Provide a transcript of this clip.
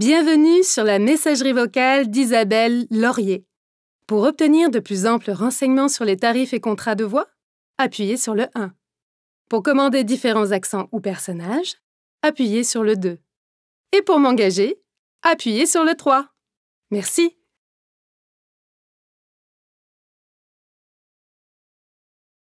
Bienvenue sur la messagerie vocale d'Isabelle Laurier. Pour obtenir de plus amples renseignements sur les tarifs et contrats de voix, appuyez sur le 1. Pour commander différents accents ou personnages, appuyez sur le 2. Et pour m'engager, appuyez sur le 3. Merci.